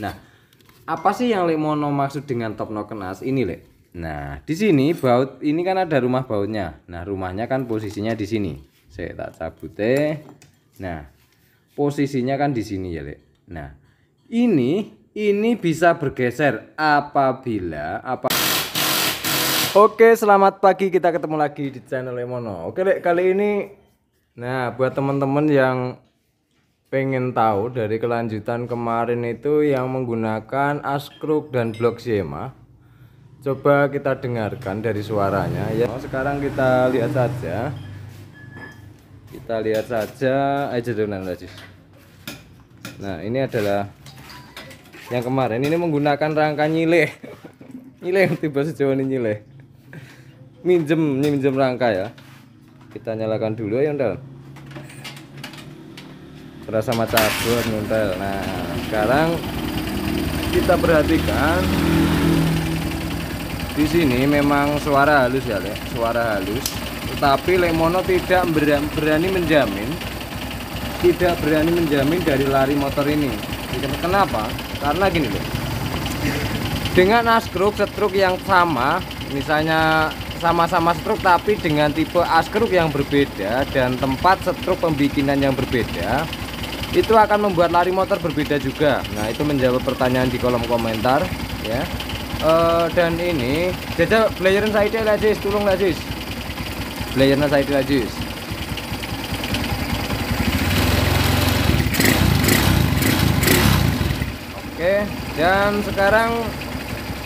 Nah, apa sih yang Lemono maksud dengan top ini, Le? Nah, di sini baut ini kan ada rumah bautnya. Nah, rumahnya kan posisinya di sini. Saya tak cabut deh. Nah, posisinya kan di sini ya, Le. Nah, ini ini bisa bergeser apabila apa Oke, selamat pagi. Kita ketemu lagi di channel Lemono. Oke, Le, kali ini nah buat teman-teman yang pengen tahu dari kelanjutan kemarin itu yang menggunakan askruk dan blok schema coba kita dengarkan dari suaranya ya oh, sekarang kita lihat saja kita lihat saja aja tadi nah ini adalah yang kemarin ini menggunakan rangka nyile nyile yang tiba sejauh ini nyile minjem minjem rangka ya kita nyalakan dulu ya dalam beras sama cabut nguntel nah sekarang kita perhatikan di sini memang suara halus ya Le. suara halus tetapi Lemono tidak berani menjamin tidak berani menjamin dari lari motor ini kenapa? karena gini loh dengan askruk setruk yang sama misalnya sama-sama struk tapi dengan tipe askruk yang berbeda dan tempat setruk pembikinan yang berbeda itu akan membuat lari motor berbeda juga nah itu menjawab pertanyaan di kolom komentar ya uh, dan ini jaja playerin saya dia lazis tolong lazis belajarin saya dia oke dan sekarang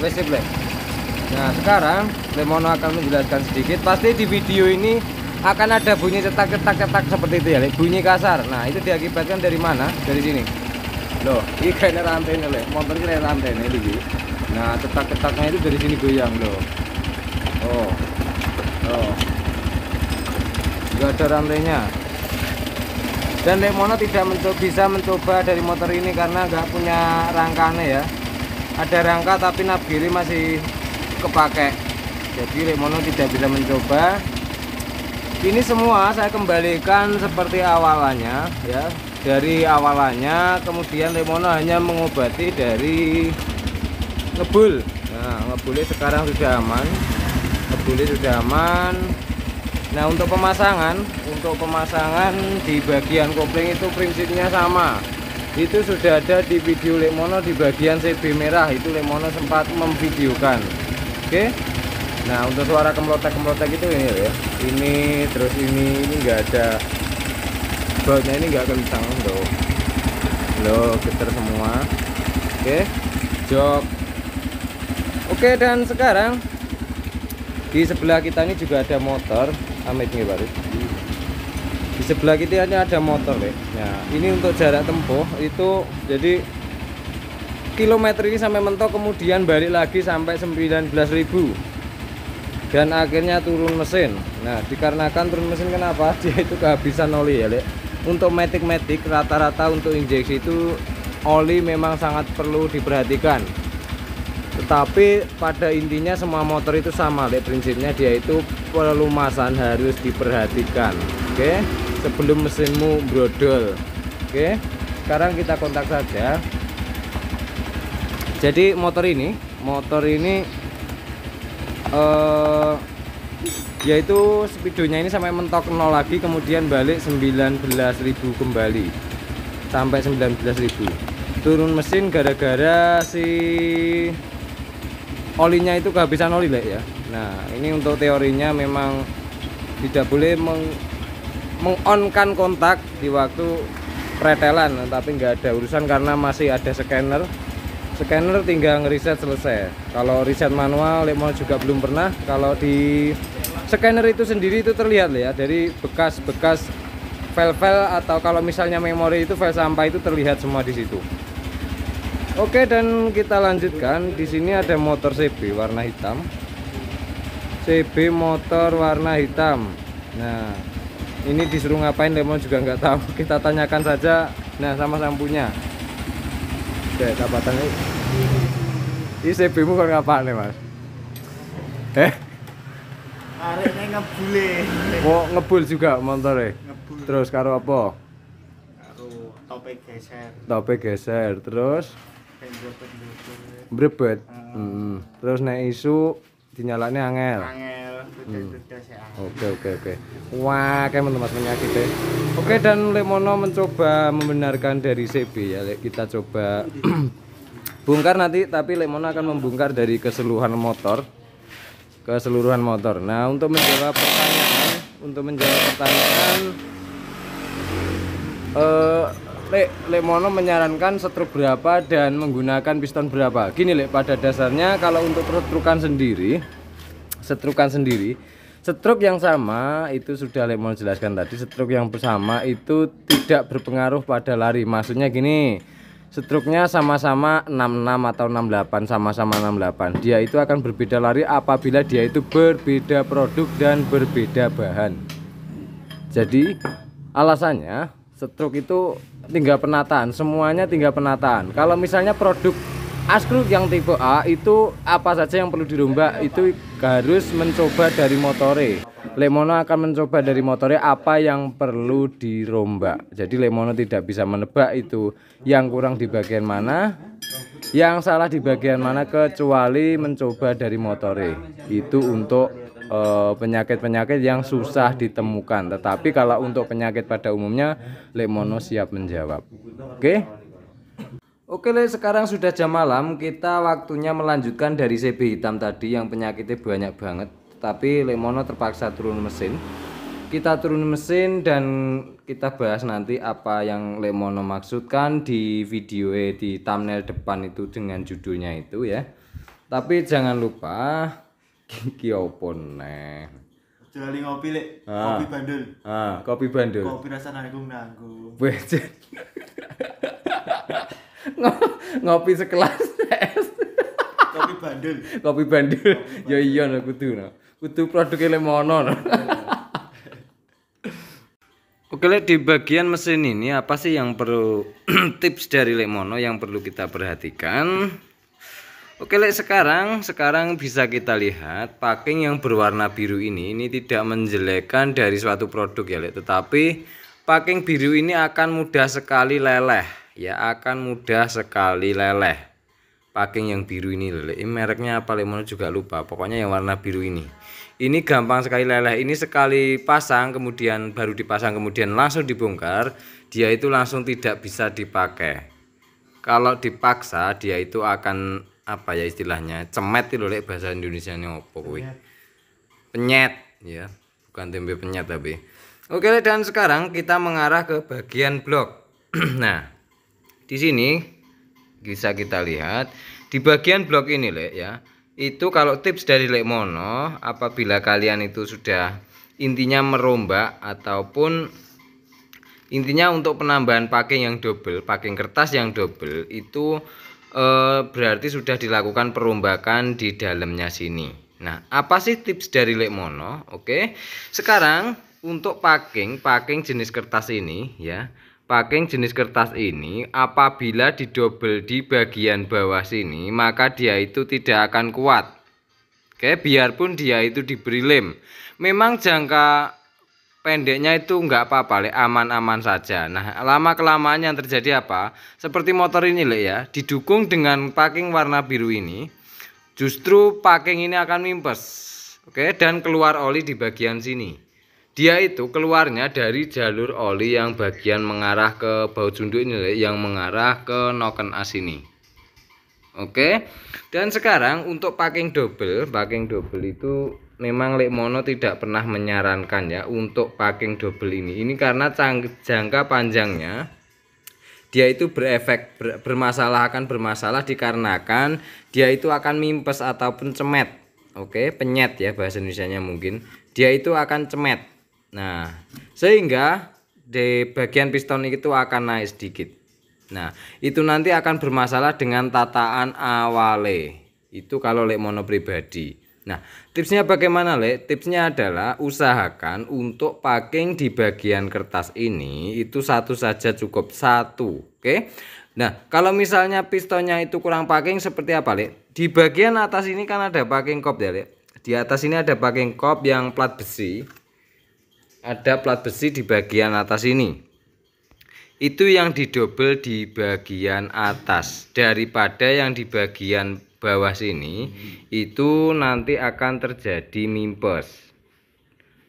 wc play nah sekarang Lemono akan menjelaskan sedikit pasti di video ini akan ada bunyi cetak cetak cetak seperti itu ya bunyi kasar nah itu diakibatkan dari mana dari sini loh ini kayaknya rantai ini loh motor ini rantai ini gitu nah cetak cetaknya itu dari sini goyang loh oh oh nggak ada rantainya dan Lemono tidak mencoba, bisa mencoba dari motor ini karena nggak punya rangkanya ya ada rangka tapi nabgiri masih kepake jadi Lemono tidak bisa mencoba ini semua saya kembalikan seperti awalannya ya dari awalannya kemudian Lemono hanya mengobati dari ngebul nah ngebulnya sekarang sudah aman ngebulnya sudah aman nah untuk pemasangan untuk pemasangan di bagian kopling itu prinsipnya sama itu sudah ada di video Lemono di bagian CB merah itu Lemono sempat memvideokan oke okay? nah untuk suara kemlotek-kemlotek itu ini ya ini terus ini ini nggak ada bautnya ini nggak kencang loh loh getar semua oke jok oke dan sekarang di sebelah kita ini juga ada motor amit nih baru di sebelah kita ini ada motor deh nah ini untuk jarak tempuh itu jadi kilometer ini sampai mentok kemudian balik lagi sampai 19.000 dan akhirnya turun mesin nah dikarenakan turun mesin kenapa dia itu kehabisan oli ya Lek untuk metik-metik rata-rata untuk injeksi itu oli memang sangat perlu diperhatikan tetapi pada intinya semua motor itu sama Lek prinsipnya dia itu pelumasan harus diperhatikan oke okay? sebelum mesinmu brodol oke okay? sekarang kita kontak saja jadi motor ini motor ini uh, yaitu speedonya ini sampai mentok nol lagi kemudian balik 19.000 kembali sampai 19.000 turun mesin gara-gara si olinya itu kehabisan oli lah ya nah ini untuk teorinya memang tidak boleh meng mengonkan kontak di waktu pretelan tapi nggak ada urusan karena masih ada scanner scanner tinggal ngeriset selesai kalau riset manual lemon juga belum pernah kalau di scanner itu sendiri itu terlihat ya dari bekas-bekas file-file atau kalau misalnya memori itu file sampah itu terlihat semua di situ Oke dan kita lanjutkan di sini ada motor CB warna hitam CB motor warna hitam nah ini disuruh ngapain lemon juga nggak tahu kita tanyakan saja nah sama sampunya Oke, tak patang ini. Ini CB mu kan ngapa nih mas? Eh? Arek nih ngebul Oh ngebul juga motor Ngebul. Terus karo apa? Karo tope geser. Tope geser terus. Brebet. Hmm. Ah. Terus naik isu. dinyalakne angel. Angel. Oke oke oke. Wah, kayak teman-teman kita. Ya. Oke dan Lemono mencoba membenarkan dari CB ya. Kita coba bongkar nanti tapi Lemono akan membongkar dari keseluruhan motor. Keseluruhan motor. Nah, untuk menjawab pertanyaan, untuk menjawab pertanyaan eh Lek, Lek Mono menyarankan setruk berapa dan menggunakan piston berapa. Gini Lek, pada dasarnya kalau untuk setrukan sendiri, setrukan sendiri, setruk yang sama itu sudah Lek Mono jelaskan tadi, setruk yang bersama itu tidak berpengaruh pada lari. Maksudnya gini, setruknya sama-sama 66 atau 68 sama-sama 68. Dia itu akan berbeda lari apabila dia itu berbeda produk dan berbeda bahan. Jadi alasannya Setruk itu tinggal penataan semuanya tinggal penataan kalau misalnya produk askruk yang tipe A itu apa saja yang perlu dirombak itu harus mencoba dari motore Lemono akan mencoba dari motore apa yang perlu dirombak jadi Lemono tidak bisa menebak itu yang kurang di bagian mana yang salah di bagian mana kecuali mencoba dari motore itu untuk Eh, penyakit-penyakit yang susah ditemukan. Tetapi kalau untuk penyakit pada umumnya Lemono siap menjawab. Oke. Okay? Oke, sekarang sudah jam malam. Kita waktunya melanjutkan dari CB hitam tadi yang penyakitnya banyak banget. Tapi Lemono terpaksa turun mesin. Kita turun mesin dan kita bahas nanti apa yang Lemono maksudkan di video di thumbnail depan itu dengan judulnya itu ya. Tapi jangan lupa Kiki opo neh Jelali ngopi lek kopi bandul, Ah, kopi bandul. Ah, kopi rasa nanggung nanggung. Wejen. ngopi sekelas es. kopi bandul, Kopi bandul. Yo ya iya no kudu no. Kudu produke lemono no. Iya. Oke, Lek, di bagian mesin ini apa sih yang perlu tips dari Lemono yang perlu kita perhatikan? Oke, Lek, sekarang sekarang bisa kita lihat packing yang berwarna biru ini ini tidak menjelekkan dari suatu produk ya, Lek, tetapi packing biru ini akan mudah sekali leleh, ya akan mudah sekali leleh. Packing yang biru ini, Lek. Ini mereknya apa, Lek? juga lupa. Pokoknya yang warna biru ini. Ini gampang sekali leleh. Ini sekali pasang kemudian baru dipasang kemudian langsung dibongkar, dia itu langsung tidak bisa dipakai. Kalau dipaksa dia itu akan apa ya istilahnya cemet itu lek bahasa Indonesia ini apa kuwi penyet ya bukan tempe penyet tapi oke dan sekarang kita mengarah ke bagian blok nah di sini bisa kita lihat di bagian blok ini lek ya itu kalau tips dari lek mono apabila kalian itu sudah intinya merombak ataupun intinya untuk penambahan packing yang double packing kertas yang double itu Eh, berarti sudah dilakukan perombakan di dalamnya sini. Nah, apa sih tips dari Lekmono? Oke. Sekarang untuk packing, packing jenis kertas ini ya. Packing jenis kertas ini apabila didobel di bagian bawah sini, maka dia itu tidak akan kuat. Oke, biarpun dia itu diberi lem. Memang jangka pendeknya itu enggak apa-apa aman-aman saja nah lama kelamaan yang terjadi apa seperti motor ini lek ya didukung dengan packing warna biru ini justru packing ini akan mimpes oke dan keluar oli di bagian sini dia itu keluarnya dari jalur oli yang bagian mengarah ke baut sunduk ini lek yang mengarah ke noken as ini Oke. Dan sekarang untuk packing double, packing double itu memang Mono tidak pernah menyarankan ya untuk packing double ini. Ini karena jangka panjangnya dia itu berefek ber, bermasalah akan bermasalah dikarenakan dia itu akan mimpes ataupun cemet. Oke, penyet ya bahasa Indonesianya mungkin. Dia itu akan cemet. Nah, sehingga di bagian piston itu akan naik sedikit. Nah, itu nanti akan bermasalah dengan tataan awale. Itu kalau lek mono pribadi. Nah, tipsnya bagaimana, lek? Tipsnya adalah usahakan untuk packing di bagian kertas ini itu satu saja cukup satu, oke? Okay? Nah, kalau misalnya pistonnya itu kurang packing seperti apa, lek? Di bagian atas ini kan ada packing kop ya, lek. Di atas ini ada packing kop yang plat besi. Ada plat besi di bagian atas ini itu yang didobel di bagian atas daripada yang di bagian bawah sini itu nanti akan terjadi mimpes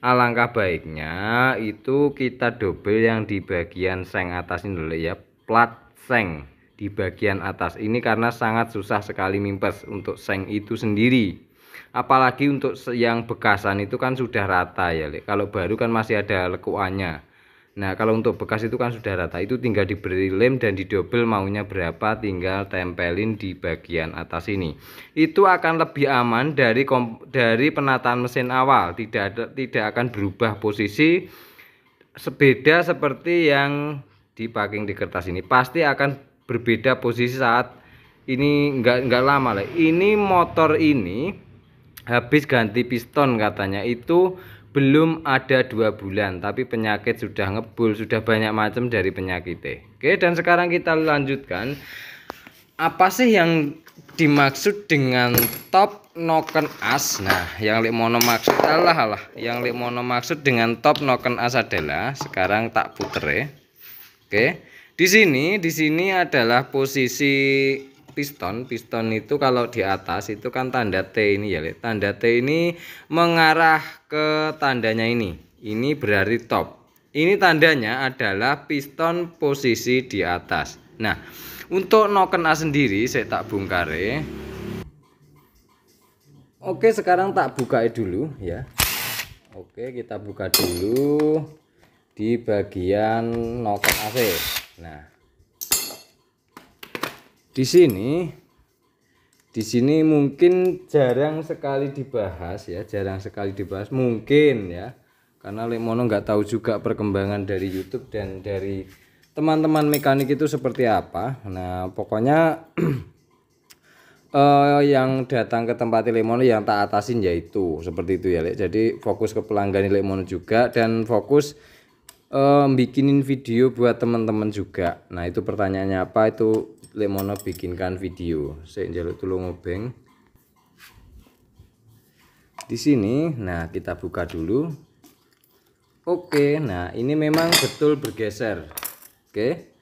alangkah baiknya itu kita dobel yang di bagian seng atas ini dulu ya plat seng di bagian atas ini karena sangat susah sekali mimpes untuk seng itu sendiri apalagi untuk yang bekasan itu kan sudah rata ya kalau baru kan masih ada lekuannya Nah kalau untuk bekas itu kan sudah rata itu tinggal diberi lem dan didobel maunya berapa tinggal tempelin di bagian atas ini itu akan lebih aman dari dari penataan mesin awal tidak ada, tidak akan berubah posisi sebeda seperti yang di packing di kertas ini pasti akan berbeda posisi saat ini enggak, enggak lama lah ini motor ini habis ganti piston katanya itu belum ada dua bulan tapi penyakit sudah ngebul sudah banyak macam dari penyakitnya oke dan sekarang kita lanjutkan apa sih yang dimaksud dengan top noken as nah yang limono maksud adalah lah yang limono maksud dengan top noken as adalah sekarang tak puter ya oke di sini di sini adalah posisi piston piston itu kalau di atas itu kan tanda T ini ya tanda T ini mengarah ke tandanya ini ini berarti top ini tandanya adalah piston posisi di atas nah untuk noken A sendiri saya tak ya. Oke sekarang tak buka dulu ya Oke kita buka dulu di bagian noken AC nah di sini di sini mungkin jarang sekali dibahas ya jarang sekali dibahas mungkin ya karena Lemono nggak tahu juga perkembangan dari YouTube dan dari teman-teman mekanik itu seperti apa nah pokoknya uh, yang datang ke tempat Lemono yang tak atasin yaitu seperti itu ya Lek. jadi fokus ke pelanggan Lemono juga dan fokus uh, bikinin video buat teman-teman juga nah itu pertanyaannya apa itu Lemono bikinkan video. Saya jaluk tulung ngobeng Di sini, nah kita buka dulu. Oke, nah ini memang betul bergeser. Oke.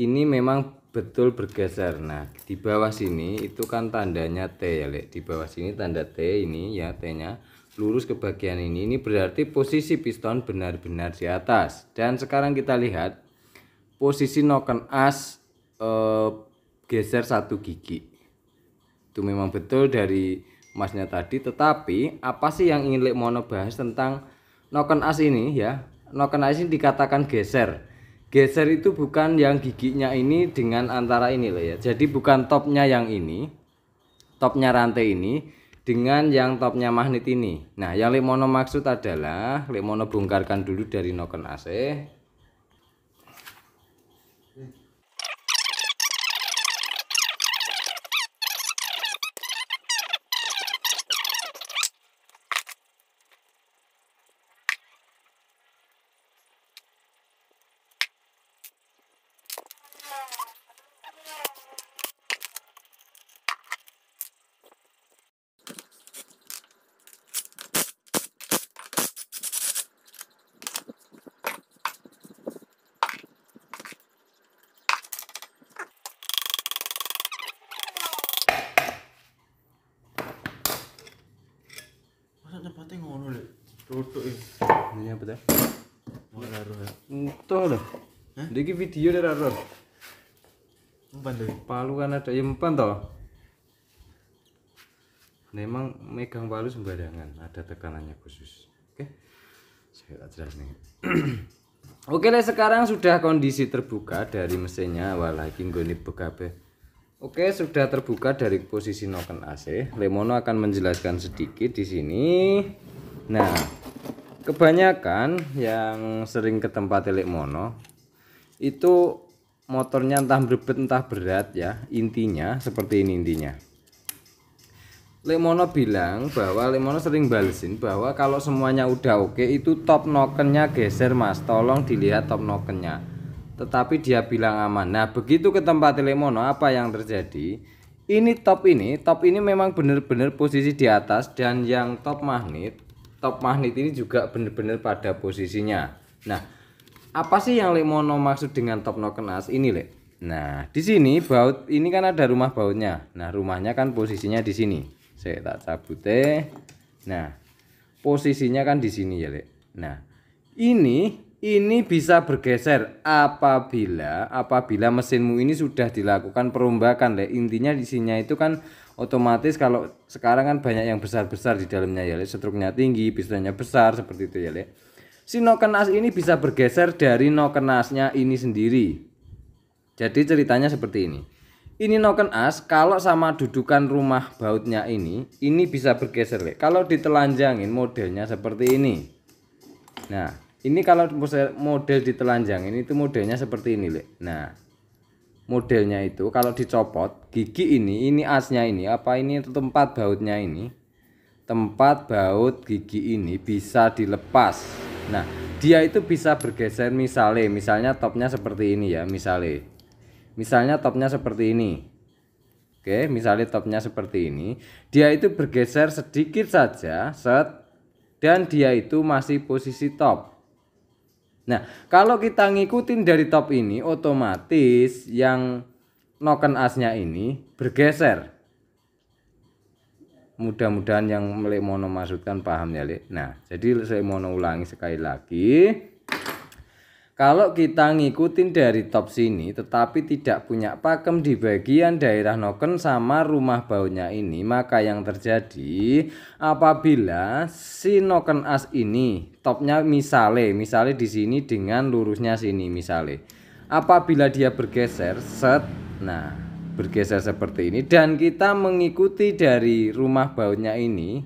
Ini memang betul bergeser. Nah, di bawah sini itu kan tandanya T ya, Lek. Di bawah sini tanda T ini ya, T-nya lurus ke bagian ini. Ini berarti posisi piston benar-benar di atas. Dan sekarang kita lihat posisi noken as uh, geser satu gigi itu memang betul dari masnya tadi tetapi apa sih yang ingin Lek Mono bahas tentang noken as ini ya noken as ini dikatakan geser geser itu bukan yang giginya ini dengan antara ini loh ya jadi bukan topnya yang ini topnya rantai ini dengan yang topnya magnet ini nah yang Lek Mono maksud adalah Lek Mono bongkarkan dulu dari noken AC toh loh Hah? ini video dari Ror. Empan tuh palu kan ada ya toh memang megang palu sembarangan ada tekanannya khusus oke saya tak jelas nih Oke lah sekarang sudah kondisi terbuka dari mesinnya walaki nggone bekabe. Oke, sudah terbuka dari posisi noken AC. Lemono akan menjelaskan sedikit di sini. Nah, kebanyakan yang sering ke tempat telik mono itu motornya entah berbet entah berat ya intinya seperti ini intinya Lemono bilang bahwa Lemono sering balesin bahwa kalau semuanya udah oke itu top nokennya geser mas tolong dilihat top nokennya tetapi dia bilang aman nah begitu ke tempat Lemono apa yang terjadi ini top ini top ini memang benar-benar posisi di atas dan yang top magnet top magnet ini juga benar-benar pada posisinya. Nah, apa sih yang Lemono maksud dengan top nokenas ini, Le? Nah, di sini baut ini kan ada rumah bautnya. Nah, rumahnya kan posisinya di sini. Saya tak cabut teh. Nah, posisinya kan di sini ya, Le. Nah, ini ini bisa bergeser apabila apabila mesinmu ini sudah dilakukan perombakan, Le. Intinya di sini itu kan otomatis kalau sekarang kan banyak yang besar-besar di dalamnya ya Setruknya tinggi, bisanya besar seperti itu ya Le. Si nokenas ini bisa bergeser dari nokenasnya ini sendiri. Jadi ceritanya seperti ini. Ini noken as kalau sama dudukan rumah bautnya ini, ini bisa bergeser Le. Kalau ditelanjangin modelnya seperti ini. Nah, ini kalau model ditelanjangin itu modelnya seperti ini Le. Nah, modelnya itu kalau dicopot gigi ini ini asnya ini apa ini tempat bautnya ini tempat baut gigi ini bisa dilepas nah dia itu bisa bergeser misalnya misalnya topnya seperti ini ya misalnya misalnya topnya seperti ini oke misalnya topnya seperti ini dia itu bergeser sedikit saja set dan dia itu masih posisi top Nah, kalau kita ngikutin dari top ini otomatis yang noken asnya ini bergeser. Mudah-mudahan yang melek Mono maksudkan paham ya, Lek. Nah, jadi saya mau ulangi sekali lagi. Kalau kita ngikutin dari top sini tetapi tidak punya pakem di bagian daerah noken sama rumah baunya ini maka yang terjadi apabila si noken as ini topnya misale misale di sini dengan lurusnya sini misale apabila dia bergeser set nah bergeser seperti ini dan kita mengikuti dari rumah baunya ini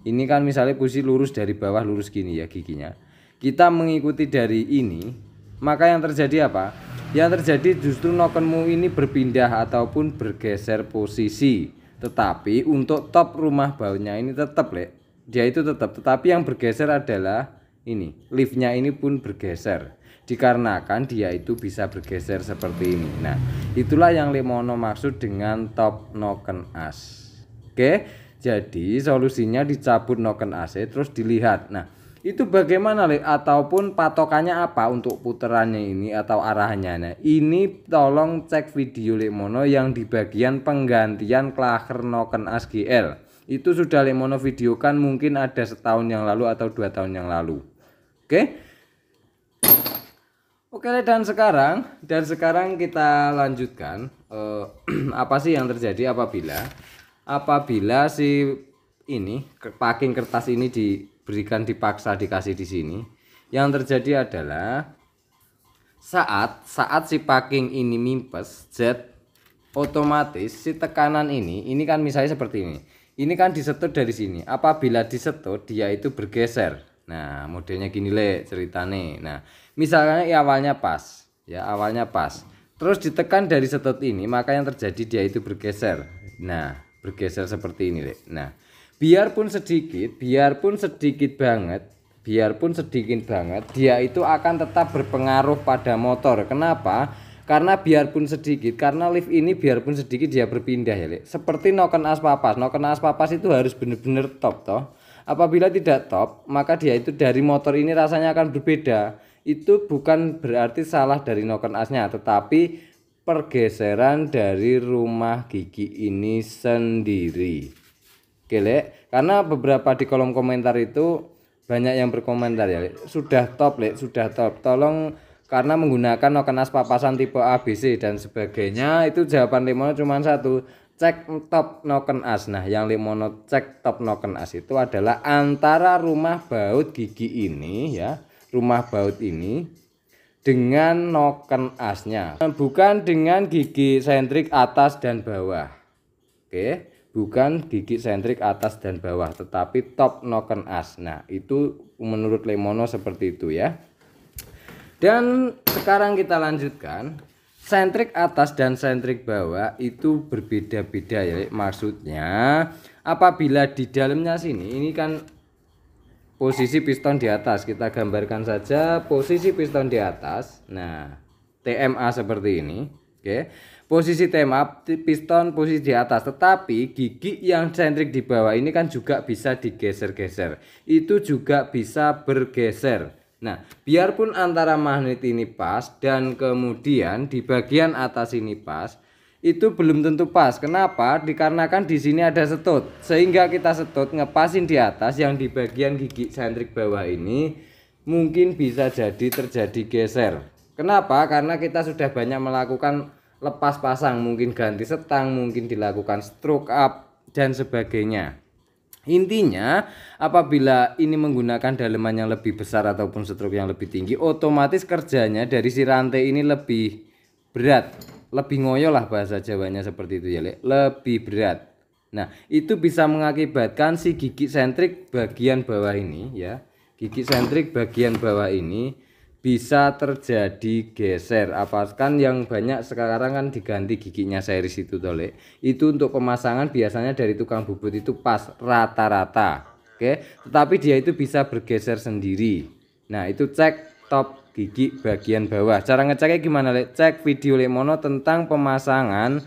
ini kan misalnya posisi lurus dari bawah lurus gini ya giginya kita mengikuti dari ini maka yang terjadi apa? Yang terjadi justru nokenmu ini berpindah ataupun bergeser posisi. Tetapi untuk top rumah baunya ini tetap, Lek. Dia itu tetap, tetapi yang bergeser adalah ini. Liftnya ini pun bergeser. Dikarenakan dia itu bisa bergeser seperti ini. Nah, itulah yang Lemono maksud dengan top noken as. Oke. Jadi solusinya dicabut noken AC terus dilihat. Nah, itu bagaimana Le? ataupun patokannya apa untuk puterannya ini atau arahnya nah, ini tolong cek video Lemono yang di bagian penggantian Klahernoken ASGL itu sudah Lemono videokan mungkin ada setahun yang lalu atau dua tahun yang lalu oke okay? Oke okay, dan sekarang dan sekarang kita lanjutkan uh, apa sih yang terjadi apabila apabila si ini packing kertas ini di berikan dipaksa dikasih di sini. Yang terjadi adalah saat saat si packing ini mimpes Z otomatis si tekanan ini ini kan misalnya seperti ini. Ini kan disetut dari sini. Apabila disetut dia itu bergeser. Nah, modelnya gini le ceritane. Nah, misalnya ya awalnya pas, ya awalnya pas. Terus ditekan dari setut ini, maka yang terjadi dia itu bergeser. Nah, bergeser seperti ini le. Nah, biarpun sedikit, biarpun sedikit banget, biarpun sedikit banget, dia itu akan tetap berpengaruh pada motor. Kenapa? Karena biarpun sedikit, karena lift ini biarpun sedikit dia berpindah ya, Lek. Seperti noken as papas, noken as papas itu harus benar-benar top toh. Apabila tidak top, maka dia itu dari motor ini rasanya akan berbeda. Itu bukan berarti salah dari noken asnya, tetapi pergeseran dari rumah gigi ini sendiri gelek karena beberapa di kolom komentar itu banyak yang berkomentar ya sudah top lek sudah top tolong karena menggunakan nokenas papasan tipe ABC dan sebagainya itu jawaban Limono cuma satu cek top noken as nah yang Limono cek top noken as itu adalah antara rumah baut gigi ini ya rumah baut ini dengan noken asnya bukan dengan gigi sentrik atas dan bawah oke bukan gigi sentrik atas dan bawah tetapi top noken as nah itu menurut Lemono seperti itu ya dan sekarang kita lanjutkan sentrik atas dan sentrik bawah itu berbeda-beda ya maksudnya apabila di dalamnya sini ini kan posisi piston di atas kita gambarkan saja posisi piston di atas nah TMA seperti ini oke okay posisi tema piston posisi di atas tetapi gigi yang sentrik di bawah ini kan juga bisa digeser-geser itu juga bisa bergeser nah biarpun antara magnet ini pas dan kemudian di bagian atas ini pas itu belum tentu pas kenapa dikarenakan di sini ada setut sehingga kita setut ngepasin di atas yang di bagian gigi sentrik bawah ini mungkin bisa jadi terjadi geser kenapa karena kita sudah banyak melakukan lepas pasang, mungkin ganti setang, mungkin dilakukan stroke up dan sebagainya. Intinya, apabila ini menggunakan daleman yang lebih besar ataupun stroke yang lebih tinggi, otomatis kerjanya dari si rantai ini lebih berat, lebih ngoyo lah bahasa Jawanya seperti itu ya, Le. lebih berat. Nah, itu bisa mengakibatkan si gigi sentrik bagian bawah ini ya, gigi sentrik bagian bawah ini bisa terjadi geser apa kan yang banyak sekarang kan diganti giginya series itu tole itu untuk pemasangan biasanya dari tukang bubut itu pas rata-rata oke okay? tetapi dia itu bisa bergeser sendiri nah itu cek top gigi bagian bawah cara ngeceknya gimana le cek video lemono tentang pemasangan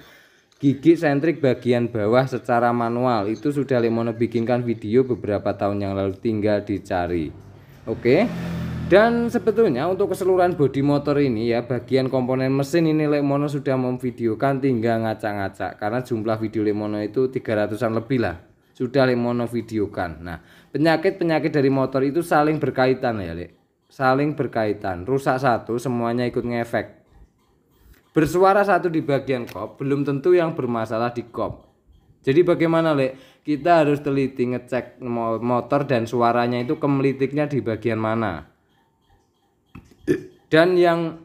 gigi sentrik bagian bawah secara manual itu sudah lemono bikinkan video beberapa tahun yang lalu tinggal dicari oke okay? Dan sebetulnya untuk keseluruhan bodi motor ini ya bagian komponen mesin ini Lemono sudah memvideokan tinggal ngacak-ngacak karena jumlah video Lemono itu 300-an lebih lah sudah Lemono videokan. Nah, penyakit-penyakit dari motor itu saling berkaitan ya, Lek. Saling berkaitan. Rusak satu semuanya ikut ngefek. Bersuara satu di bagian kop belum tentu yang bermasalah di kop. Jadi bagaimana, Lek? Kita harus teliti ngecek motor dan suaranya itu kemelitiknya di bagian mana. Dan yang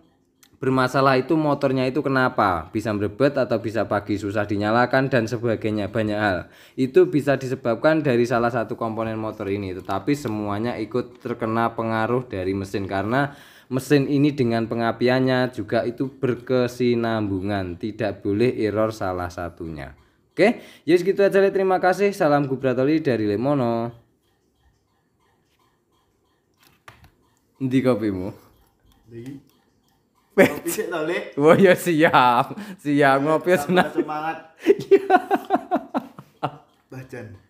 bermasalah itu motornya itu kenapa bisa merebet atau bisa pagi susah dinyalakan dan sebagainya banyak hal itu bisa disebabkan dari salah satu komponen motor ini tetapi semuanya ikut terkena pengaruh dari mesin karena mesin ini dengan pengapiannya juga itu berkesinambungan tidak boleh error salah satunya oke ya gitu aja terima kasih salam gubratoli dari Lemono di kopimu jadi Ngopi Wah, ya siap. Siap ngopi senang Semangat. Ya. Bajan.